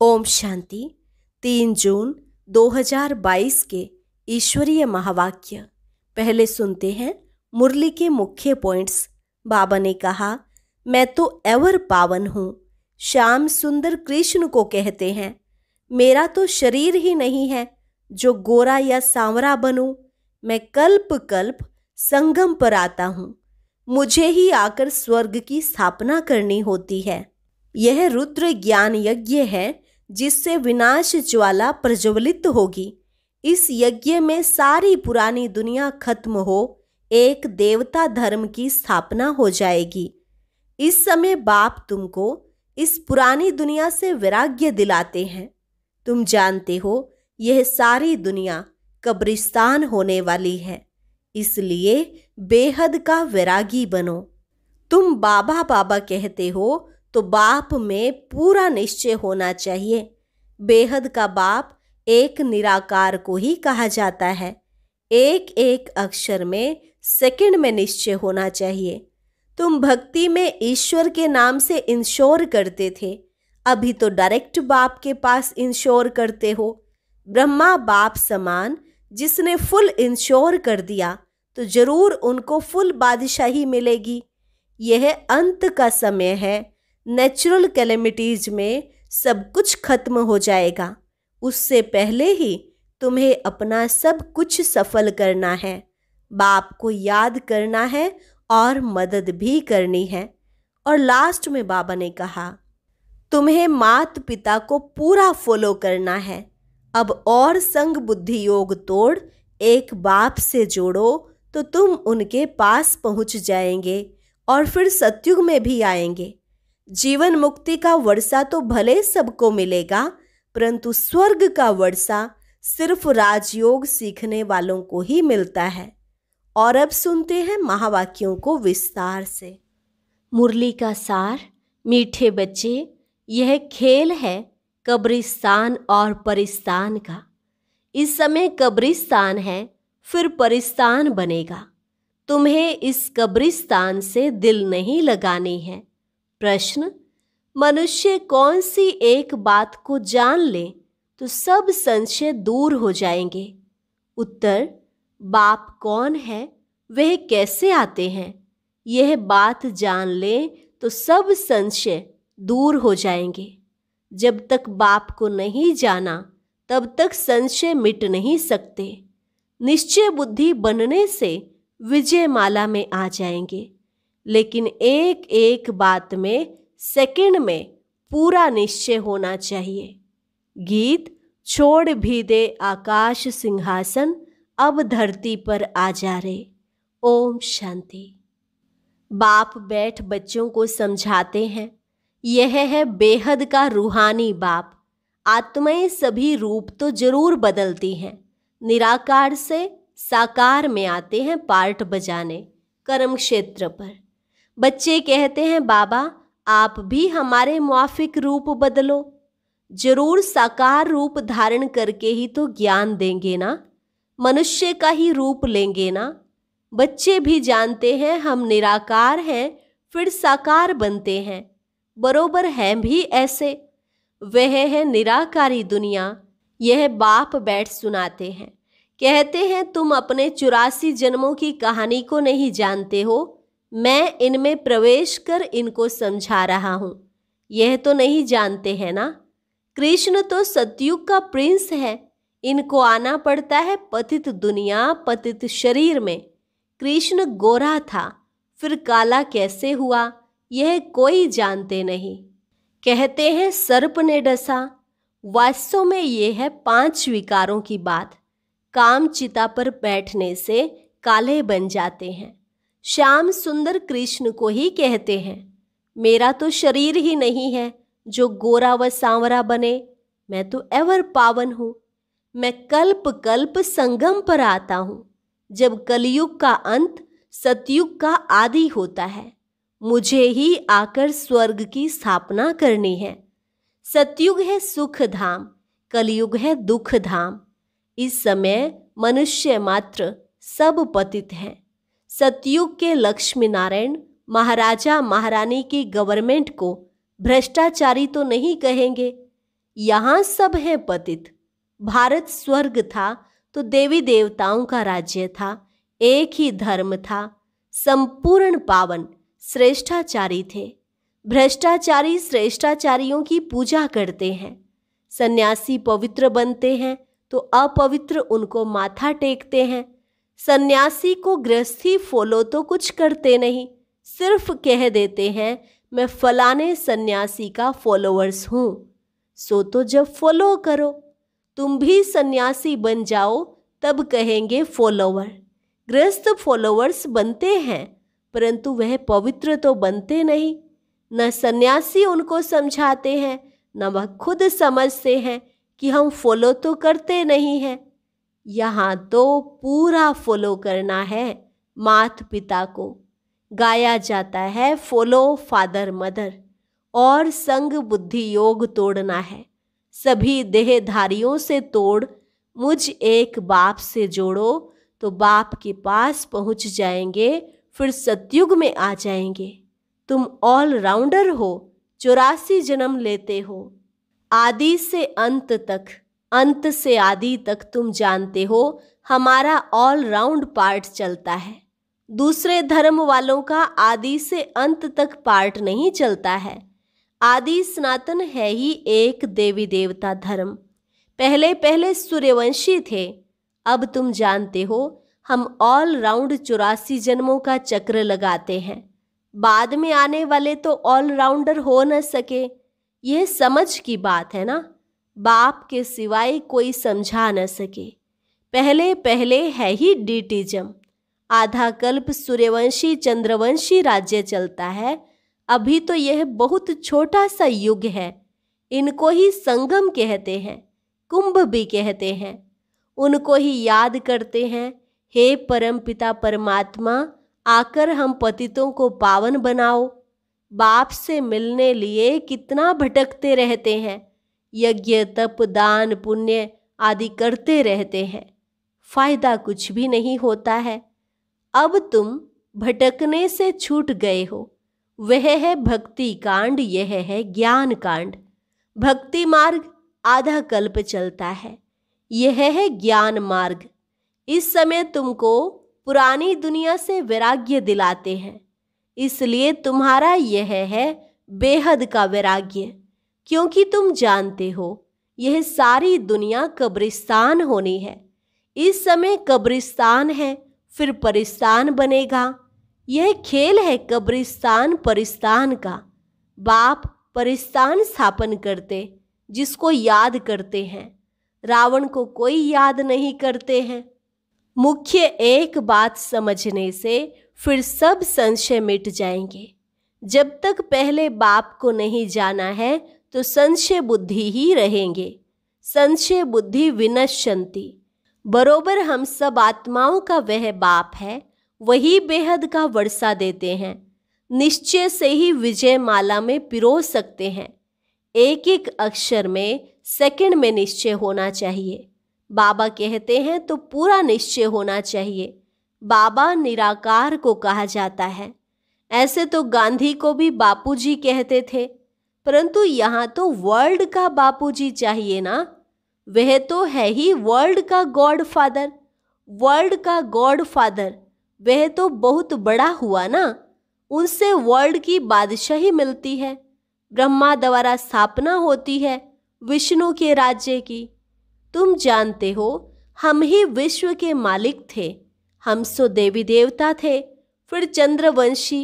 ओम शांति तीन जून 2022 के ईश्वरीय महावाक्य पहले सुनते हैं मुरली के मुख्य पॉइंट्स बाबा ने कहा मैं तो एवर पावन हूँ श्याम सुंदर कृष्ण को कहते हैं मेरा तो शरीर ही नहीं है जो गोरा या सांवरा बनूं मैं कल्प कल्प संगम पर आता हूँ मुझे ही आकर स्वर्ग की स्थापना करनी होती है यह रुद्र ज्ञान यज्ञ है जिससे विनाश ज्वाला प्रज्वलित होगी इस यज्ञ में सारी पुरानी दुनिया खत्म हो एक देवता धर्म की स्थापना हो जाएगी इस समय बाप तुमको इस पुरानी दुनिया से वैराग्य दिलाते हैं तुम जानते हो यह सारी दुनिया कब्रिस्तान होने वाली है इसलिए बेहद का वैरागी बनो तुम बाबा बाबा कहते हो तो बाप में पूरा निश्चय होना चाहिए बेहद का बाप एक निराकार को ही कहा जाता है एक एक अक्षर में सेकंड में निश्चय होना चाहिए तुम भक्ति में ईश्वर के नाम से इंश्योर करते थे अभी तो डायरेक्ट बाप के पास इंश्योर करते हो ब्रह्मा बाप समान जिसने फुल इंश्योर कर दिया तो ज़रूर उनको फुल बादशाही मिलेगी यह अंत का समय है नेचुरल कैलेमिटीज में सब कुछ खत्म हो जाएगा उससे पहले ही तुम्हें अपना सब कुछ सफल करना है बाप को याद करना है और मदद भी करनी है और लास्ट में बाबा ने कहा तुम्हें मात पिता को पूरा फॉलो करना है अब और संग बुद्धि योग तोड़ एक बाप से जोड़ो तो तुम उनके पास पहुंच जाएंगे और फिर सत्युग में भी आएंगे जीवन मुक्ति का वर्षा तो भले सबको मिलेगा परंतु स्वर्ग का वर्षा सिर्फ राजयोग सीखने वालों को ही मिलता है और अब सुनते हैं महावाक्यों को विस्तार से मुरली का सार मीठे बच्चे यह खेल है कब्रिस्तान और परिस्तान का इस समय कब्रिस्तान है फिर परिस्तान बनेगा तुम्हें इस कब्रिस्तान से दिल नहीं लगानी है प्रश्न मनुष्य कौन सी एक बात को जान ले तो सब संशय दूर हो जाएंगे उत्तर बाप कौन है वह कैसे आते हैं यह बात जान लें तो सब संशय दूर हो जाएंगे जब तक बाप को नहीं जाना तब तक संशय मिट नहीं सकते निश्चय बुद्धि बनने से विजय माला में आ जाएंगे लेकिन एक एक बात में सेकंड में पूरा निश्चय होना चाहिए गीत छोड़ भी दे आकाश सिंहासन अब धरती पर आ जा रे ओम शांति बाप बैठ बच्चों को समझाते हैं यह है बेहद का रूहानी बाप आत्माएं सभी रूप तो जरूर बदलती हैं निराकार से साकार में आते हैं पार्ट बजाने कर्म क्षेत्र पर बच्चे कहते हैं बाबा आप भी हमारे मुआफिक रूप बदलो जरूर साकार रूप धारण करके ही तो ज्ञान देंगे ना मनुष्य का ही रूप लेंगे ना बच्चे भी जानते हैं हम निराकार हैं फिर साकार बनते हैं बरोबर हैं भी ऐसे वह है निराकारी दुनिया यह बाप बैठ सुनाते हैं कहते हैं तुम अपने चौरासी जन्मों की कहानी को नहीं जानते हो मैं इनमें प्रवेश कर इनको समझा रहा हूँ यह तो नहीं जानते हैं ना कृष्ण तो सतयुग का प्रिंस है इनको आना पड़ता है पतित दुनिया पतित शरीर में कृष्ण गोरा था फिर काला कैसे हुआ यह कोई जानते नहीं कहते हैं सर्प ने डसा वास्तव में ये है पांच विकारों की बात काम चिता पर बैठने से काले बन जाते हैं श्याम सुंदर कृष्ण को ही कहते हैं मेरा तो शरीर ही नहीं है जो गोरा व सांवरा बने मैं तो एवर पावन हूँ मैं कल्प कल्प संगम पर आता हूँ जब कलयुग का अंत सतयुग का आदि होता है मुझे ही आकर स्वर्ग की स्थापना करनी है सतयुग है सुख धाम कलयुग है दुख धाम इस समय मनुष्य मात्र सब पतित हैं सतयुग के लक्ष्मी नारायण महाराजा महारानी की गवर्नमेंट को भ्रष्टाचारी तो नहीं कहेंगे यहाँ सब हैं पतित भारत स्वर्ग था तो देवी देवताओं का राज्य था एक ही धर्म था संपूर्ण पावन श्रेष्ठाचारी थे भ्रष्टाचारी श्रेष्ठाचारियों की पूजा करते हैं सन्यासी पवित्र बनते हैं तो अपवित्र उनको माथा टेकते हैं सन्यासी को गृहस्थी फॉलो तो कुछ करते नहीं सिर्फ कह देते हैं मैं फलाने सन्यासी का फॉलोअर्स हूँ सो तो जब फॉलो करो तुम भी सन्यासी बन जाओ तब कहेंगे फॉलोअर गृहस्थ फॉलोअर्स बनते हैं परंतु वह पवित्र तो बनते नहीं न सन्यासी उनको समझाते हैं न वह खुद समझते हैं कि हम फॉलो तो करते नहीं हैं यहाँ तो पूरा फॉलो करना है मात पिता को गाया जाता है फॉलो फादर मदर और संग बुद्धि योग तोड़ना है सभी देहधारियों से तोड़ मुझ एक बाप से जोड़ो तो बाप के पास पहुँच जाएंगे फिर सतयुग में आ जाएंगे तुम ऑल राउंडर हो चौरासी जन्म लेते हो आदि से अंत तक अंत से आदि तक तुम जानते हो हमारा ऑलराउंड पार्ट चलता है दूसरे धर्म वालों का आदि से अंत तक पार्ट नहीं चलता है आदि सनातन है ही एक देवी देवता धर्म पहले पहले सूर्यवंशी थे अब तुम जानते हो हम ऑल राउंड चौरासी जन्मों का चक्र लगाते हैं बाद में आने वाले तो ऑल राउंडर हो न सके यह समझ की बात है ना बाप के सिवाय कोई समझा न सके पहले पहले है ही डिटिजम आधा कल्प सूर्यवंशी चंद्रवंशी राज्य चलता है अभी तो यह बहुत छोटा सा युग है इनको ही संगम कहते हैं कुंभ भी कहते हैं उनको ही याद करते हैं हे परमपिता परमात्मा आकर हम पतितों को पावन बनाओ बाप से मिलने लिए कितना भटकते रहते हैं यज्ञ तप दान पुण्य आदि करते रहते हैं फायदा कुछ भी नहीं होता है अब तुम भटकने से छूट गए हो वह है भक्ति कांड यह है ज्ञान कांड भक्ति मार्ग आधा कल्प चलता है यह है ज्ञान मार्ग इस समय तुमको पुरानी दुनिया से वैराग्य दिलाते हैं इसलिए तुम्हारा यह है बेहद का वैराग्य क्योंकि तुम जानते हो यह सारी दुनिया कब्रिस्तान होनी है इस समय कब्रिस्तान है फिर परिस्तान बनेगा यह खेल है कब्रिस्तान परिस्तान का बाप परिस्तान स्थापन करते जिसको याद करते हैं रावण को कोई याद नहीं करते हैं मुख्य एक बात समझने से फिर सब संशय मिट जाएंगे जब तक पहले बाप को नहीं जाना है तो संशय बुद्धि ही रहेंगे संशय बुद्धि विनश्यंति बरोबर हम सब आत्माओं का वह बाप है वही बेहद का वर्षा देते हैं निश्चय से ही विजय माला में पिरो सकते हैं एक एक अक्षर में सेकंड में निश्चय होना चाहिए बाबा कहते हैं तो पूरा निश्चय होना चाहिए बाबा निराकार को कहा जाता है ऐसे तो गांधी को भी बापूजी कहते थे परंतु यहाँ तो वर्ल्ड का बापूजी चाहिए ना वह तो है ही वर्ल्ड का गॉड फादर वर्ल्ड का गॉड फादर वह तो बहुत बड़ा हुआ ना उनसे वर्ल्ड की बादशाही मिलती है ब्रह्मा द्वारा स्थापना होती है विष्णु के राज्य की तुम जानते हो हम ही विश्व के मालिक थे हम सो देवी देवता थे फिर चंद्रवंशी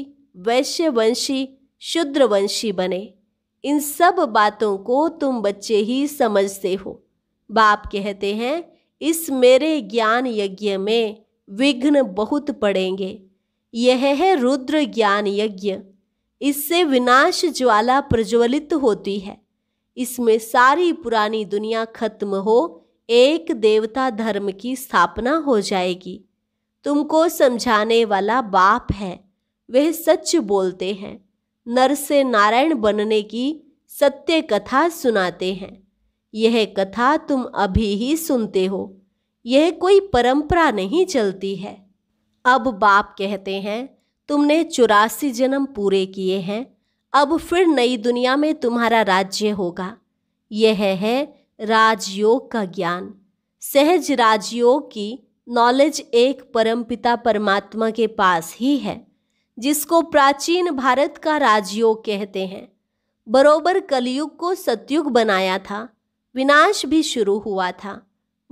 वैश्यवंशी शुद्रवंशी बने इन सब बातों को तुम बच्चे ही समझते हो बाप कहते हैं इस मेरे ज्ञान यज्ञ में विघ्न बहुत पड़ेंगे यह है रुद्र ज्ञान यज्ञ इससे विनाश ज्वाला प्रज्वलित होती है इसमें सारी पुरानी दुनिया खत्म हो एक देवता धर्म की स्थापना हो जाएगी तुमको समझाने वाला बाप है वह सच बोलते हैं नर से नारायण बनने की सत्य कथा सुनाते हैं यह कथा तुम अभी ही सुनते हो यह कोई परंपरा नहीं चलती है अब बाप कहते हैं तुमने चौरासी जन्म पूरे किए हैं अब फिर नई दुनिया में तुम्हारा राज्य होगा यह है राजयोग का ज्ञान सहज राजयोग की नॉलेज एक परमपिता परमात्मा के पास ही है जिसको प्राचीन भारत का राजयोग कहते हैं बरोबर कलयुग को सतयुग बनाया था विनाश भी शुरू हुआ था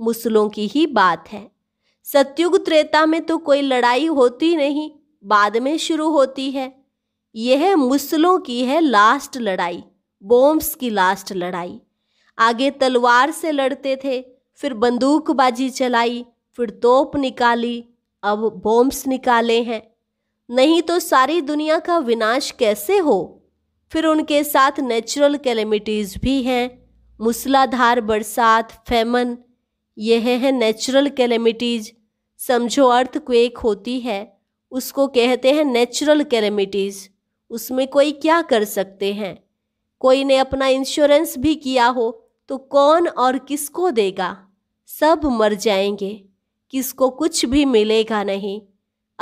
मुसलों की ही बात है सतयुग त्रेता में तो कोई लड़ाई होती नहीं बाद में शुरू होती है यह मुसलों की है लास्ट लड़ाई बोम्स की लास्ट लड़ाई आगे तलवार से लड़ते थे फिर बंदूकबाजी चलाई फिर तोप निकाली अब बॉम्ब्स निकाले हैं नहीं तो सारी दुनिया का विनाश कैसे हो फिर उनके साथ नेचुरल कैलेमिटीज़ भी हैं मूसलाधार बरसात फेमन यह है नेचुरल कैलेमिटीज़ समझो अर्थ क्वेक होती है उसको कहते हैं नेचुरल कैलेमिटीज़ उसमें कोई क्या कर सकते हैं कोई ने अपना इंश्योरेंस भी किया हो तो कौन और किसको देगा सब मर जाएंगे किसको कुछ भी मिलेगा नहीं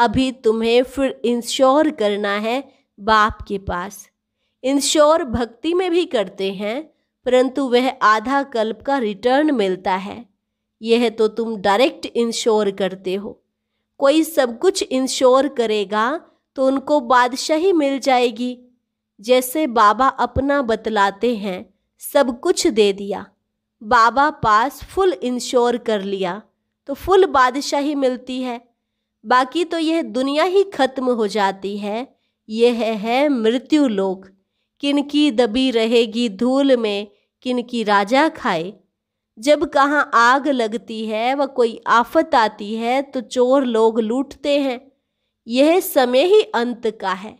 अभी तुम्हें फिर इंश्योर करना है बाप के पास इंश्योर भक्ति में भी करते हैं परंतु वह आधा कल्प का रिटर्न मिलता है यह तो तुम डायरेक्ट इंश्योर करते हो कोई सब कुछ इंश्योर करेगा तो उनको बादशाही मिल जाएगी जैसे बाबा अपना बतलाते हैं सब कुछ दे दिया बाबा पास फुल इंश्योर कर लिया तो फुल बादशाही मिलती है बाकी तो यह दुनिया ही खत्म हो जाती है यह है मृत्यु लोक किनकी दबी रहेगी धूल में किनकी राजा खाए जब कहाँ आग लगती है व कोई आफत आती है तो चोर लोग लूटते हैं यह समय ही अंत का है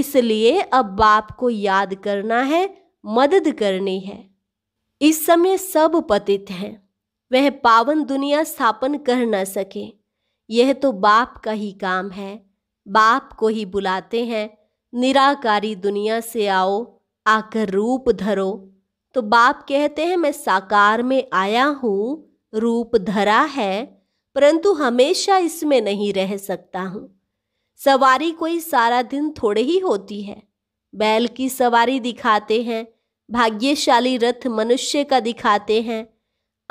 इसलिए अब बाप को याद करना है मदद करनी है इस समय सब पतित हैं वह पावन दुनिया स्थापन कर न सके यह तो बाप का ही काम है बाप को ही बुलाते हैं निराकारी दुनिया से आओ आकर रूप धरो तो बाप कहते हैं मैं साकार में आया हूँ रूप धरा है परंतु हमेशा इसमें नहीं रह सकता हूँ सवारी कोई सारा दिन थोड़े ही होती है बैल की सवारी दिखाते हैं भाग्यशाली रथ मनुष्य का दिखाते हैं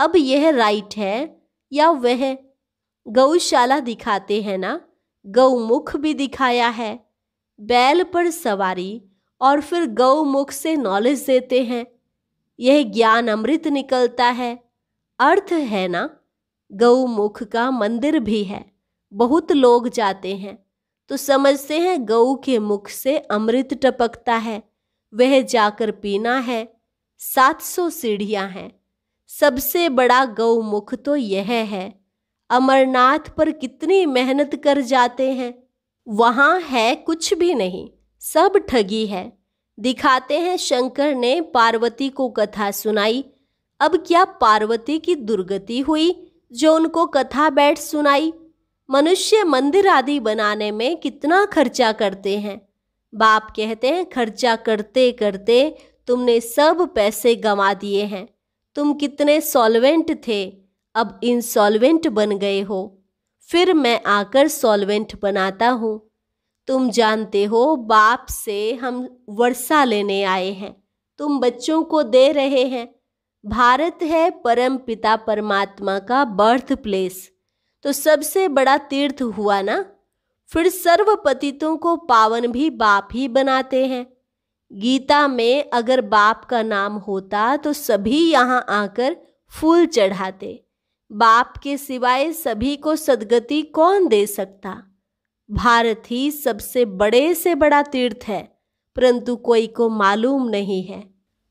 अब यह राइट है या वह गौशाला दिखाते हैं ना गौमुख भी दिखाया है बैल पर सवारी और फिर गौमुख से नॉलेज देते हैं यह ज्ञान अमृत निकलता है अर्थ है ना गौमुख का मंदिर भी है बहुत लोग जाते हैं तो समझते हैं गऊ के मुख से अमृत टपकता है वह जाकर पीना है सात सौ सीढ़ियाँ हैं सबसे बड़ा गौमुख तो यह है अमरनाथ पर कितनी मेहनत कर जाते हैं वहाँ है कुछ भी नहीं सब ठगी है दिखाते हैं शंकर ने पार्वती को कथा सुनाई अब क्या पार्वती की दुर्गति हुई जो उनको कथा बैठ सुनाई मनुष्य मंदिर आदि बनाने में कितना खर्चा करते हैं बाप कहते हैं खर्चा करते करते तुमने सब पैसे गंवा दिए हैं तुम कितने सॉल्वेंट थे अब इंसॉल्वेंट बन गए हो फिर मैं आकर सॉल्वेंट बनाता हूँ तुम जानते हो बाप से हम वर्षा लेने आए हैं तुम बच्चों को दे रहे हैं भारत है परम पिता परमात्मा का बर्थ प्लेस तो सबसे बड़ा तीर्थ हुआ ना फिर सर्व पतितों को पावन भी बाप ही बनाते हैं गीता में अगर बाप का नाम होता तो सभी यहाँ आकर फूल चढ़ाते बाप के सिवाय सभी को सदगति कौन दे सकता भारत ही सबसे बड़े से बड़ा तीर्थ है परंतु कोई को मालूम नहीं है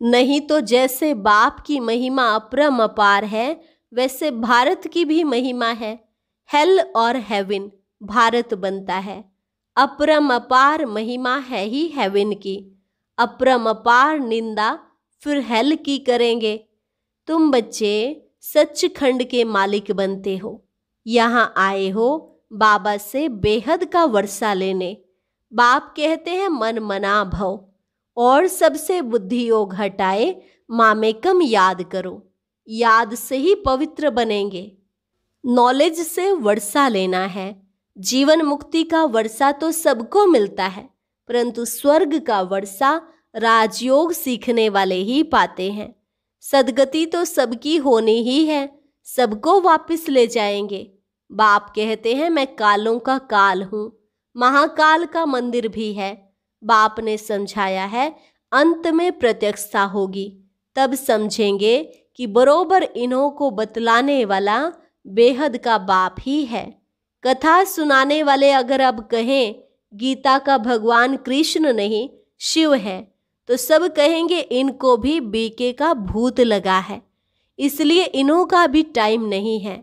नहीं तो जैसे बाप की महिमा अपरम अपार है वैसे भारत की भी महिमा है हेल और हेविन भारत बनता है अपरम अपार महिमा है ही हेविन की अपरम अपार निंदा फिर हेल की करेंगे तुम बच्चे सचखंड के मालिक बनते हो यहाँ आए हो बाबा से बेहद का वर्षा लेने बाप कहते हैं मन मना भव और सबसे बुद्धि योग हटाए मामे कम याद करो याद से ही पवित्र बनेंगे नॉलेज से वर्षा लेना है जीवन मुक्ति का वर्षा तो सबको मिलता है परंतु स्वर्ग का वर्षा राजयोग सीखने वाले ही पाते हैं सदगति तो सबकी होनी ही है सबको वापस ले जाएंगे बाप कहते हैं मैं कालों का काल हूँ महाकाल का मंदिर भी है बाप ने समझाया है अंत में प्रत्यक्षता होगी तब समझेंगे कि बरोबर इन्हों को बतलाने वाला बेहद का बाप ही है कथा सुनाने वाले अगर अब कहें गीता का भगवान कृष्ण नहीं शिव है तो सब कहेंगे इनको भी बीके का भूत लगा है इसलिए इन्हों का भी टाइम नहीं है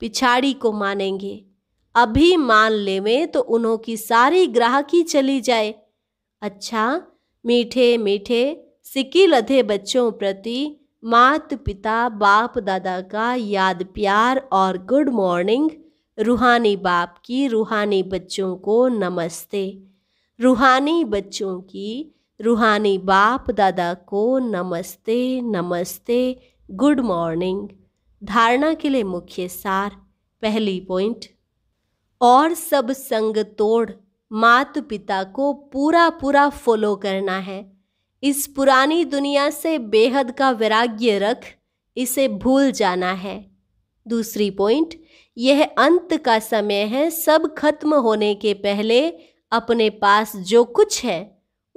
पिछाड़ी को मानेंगे अभी मान में तो उन्हों की सारी ग्राहकी चली जाए अच्छा मीठे मीठे सिक्की लधे बच्चों प्रति मात पिता बाप दादा का याद प्यार और गुड मॉर्निंग रूहानी बाप की रूहानी बच्चों को नमस्ते रूहानी बच्चों की रूहानी बाप दादा को नमस्ते नमस्ते गुड मॉर्निंग धारणा के लिए मुख्य सार पहली पॉइंट और सब संग तोड़ मात पिता को पूरा पूरा फॉलो करना है इस पुरानी दुनिया से बेहद का वैराग्य रख इसे भूल जाना है दूसरी पॉइंट यह अंत का समय है सब खत्म होने के पहले अपने पास जो कुछ है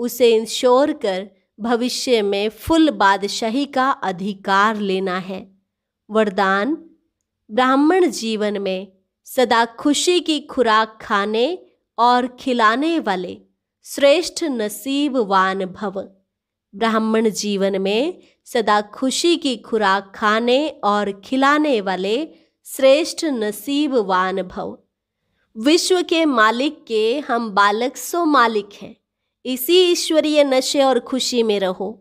उसे इंश्योर कर भविष्य में फुल बादशाही का अधिकार लेना है वरदान ब्राह्मण जीवन में सदा खुशी की खुराक खाने और खिलाने वाले श्रेष्ठ नसीबवान भव ब्राह्मण जीवन में सदा खुशी की खुराक खाने और खिलाने वाले श्रेष्ठ नसीबवान भव विश्व के मालिक के हम बालक सो मालिक हैं इसी ईश्वरीय नशे और खुशी में रहो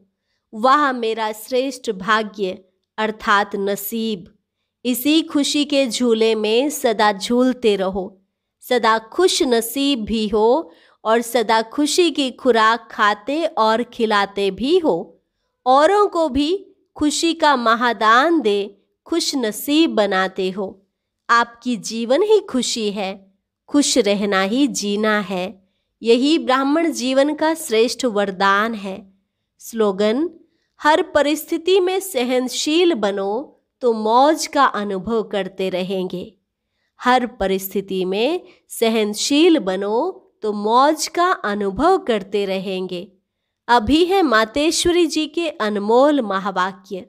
वह मेरा श्रेष्ठ भाग्य अर्थात नसीब इसी खुशी के झूले में सदा झूलते रहो सदा खुश नसीब भी हो और सदा खुशी की खुराक खाते और खिलाते भी हो औरों को भी खुशी का महादान दे खुश नसीब बनाते हो आपकी जीवन ही खुशी है खुश रहना ही जीना है यही ब्राह्मण जीवन का श्रेष्ठ वरदान है स्लोगन हर परिस्थिति में सहनशील बनो तो मौज का अनुभव करते रहेंगे हर परिस्थिति में सहनशील बनो तो मौज का अनुभव करते रहेंगे अभी है मातेश्वरी जी के अनमोल महावाक्य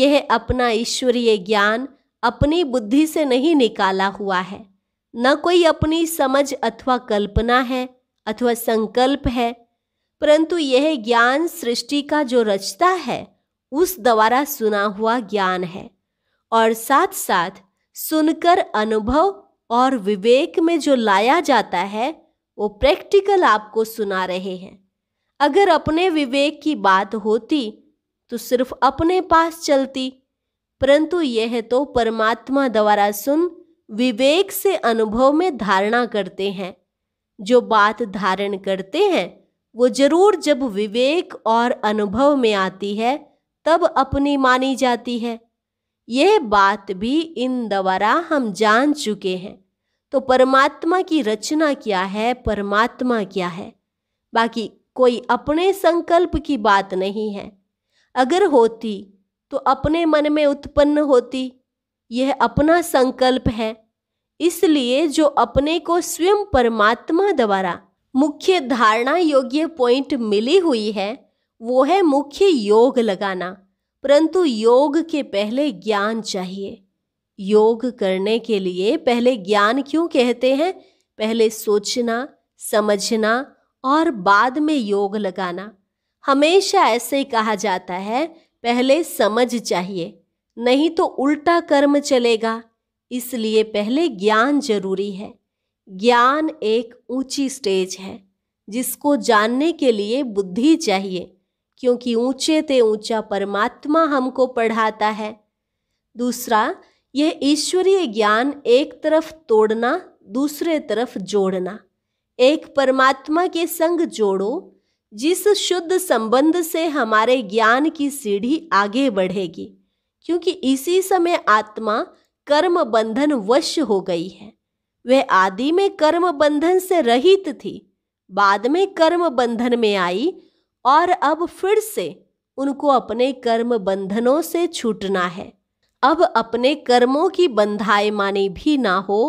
यह अपना ईश्वरीय ज्ञान अपनी बुद्धि से नहीं निकाला हुआ है न कोई अपनी समझ अथवा कल्पना है अथवा संकल्प है परंतु यह ज्ञान सृष्टि का जो रचता है उस द्वारा सुना हुआ ज्ञान है और साथ साथ सुनकर अनुभव और विवेक में जो लाया जाता है वो प्रैक्टिकल आपको सुना रहे हैं अगर अपने विवेक की बात होती तो सिर्फ अपने पास चलती परंतु यह तो परमात्मा द्वारा सुन विवेक से अनुभव में धारणा करते हैं जो बात धारण करते हैं वो जरूर जब विवेक और अनुभव में आती है तब अपनी मानी जाती है यह बात भी इन द्वारा हम जान चुके हैं तो परमात्मा की रचना क्या है परमात्मा क्या है बाकी कोई अपने संकल्प की बात नहीं है अगर होती तो अपने मन में उत्पन्न होती यह अपना संकल्प है इसलिए जो अपने को स्वयं परमात्मा द्वारा मुख्य धारणा योग्य पॉइंट मिली हुई है वो है मुख्य योग लगाना परंतु योग के पहले ज्ञान चाहिए योग करने के लिए पहले ज्ञान क्यों कहते हैं पहले सोचना समझना और बाद में योग लगाना हमेशा ऐसे कहा जाता है पहले समझ चाहिए नहीं तो उल्टा कर्म चलेगा इसलिए पहले ज्ञान जरूरी है ज्ञान एक ऊंची स्टेज है जिसको जानने के लिए बुद्धि चाहिए क्योंकि ऊंचे ते ऊंचा परमात्मा हमको पढ़ाता है दूसरा यह ईश्वरीय ज्ञान एक तरफ तोड़ना दूसरे तरफ जोड़ना एक परमात्मा के संग जोड़ो जिस शुद्ध संबंध से हमारे ज्ञान की सीढ़ी आगे बढ़ेगी क्योंकि इसी समय आत्मा कर्म बंधन वश हो गई है वह आदि में कर्म बंधन से रहित थी बाद में कर्म बंधन में आई और अब फिर से उनको अपने कर्म बंधनों से छूटना है अब अपने कर्मों की बंधाए माने भी ना हो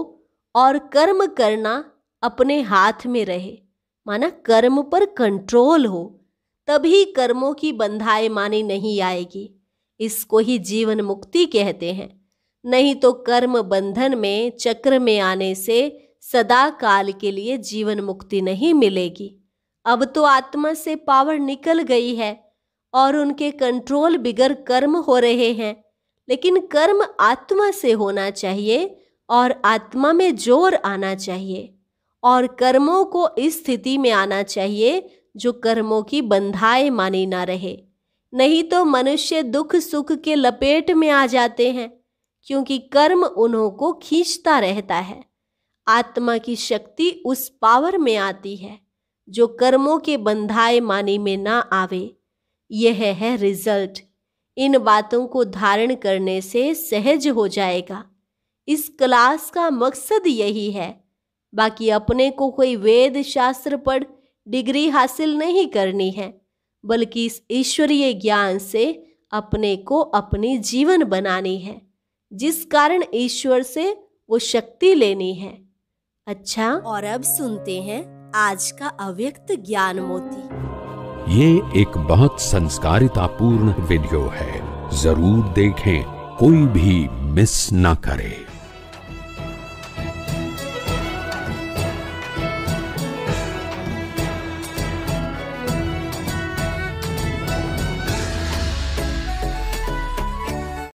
और कर्म करना अपने हाथ में रहे माना कर्म पर कंट्रोल हो तभी कर्मों की बंधाए माने नहीं आएगी इसको ही जीवन मुक्ति कहते हैं नहीं तो कर्म बंधन में चक्र में आने से सदा काल के लिए जीवन मुक्ति नहीं मिलेगी अब तो आत्मा से पावर निकल गई है और उनके कंट्रोल बिगर कर्म हो रहे हैं लेकिन कर्म आत्मा से होना चाहिए और आत्मा में जोर आना चाहिए और कर्मों को इस स्थिति में आना चाहिए जो कर्मों की बंधाएं मानी ना रहे नहीं तो मनुष्य दुख सुख के लपेट में आ जाते हैं क्योंकि कर्म उन्हों को खींचता रहता है आत्मा की शक्ति उस पावर में आती है जो कर्मों के बंधाए माने में ना आवे यह है रिजल्ट इन बातों को धारण करने से सहज हो जाएगा इस क्लास का मकसद यही है बाकी अपने को कोई वेद शास्त्र पढ़ डिग्री हासिल नहीं करनी है बल्कि इस ईश्वरीय ज्ञान से अपने को अपनी जीवन बनानी है जिस कारण ईश्वर से वो शक्ति लेनी है अच्छा और अब सुनते हैं आज का अव्यक्त ज्ञान मोती ये एक बहुत संस्कारिता पूर्ण वीडियो है जरूर देखें कोई भी मिस ना करे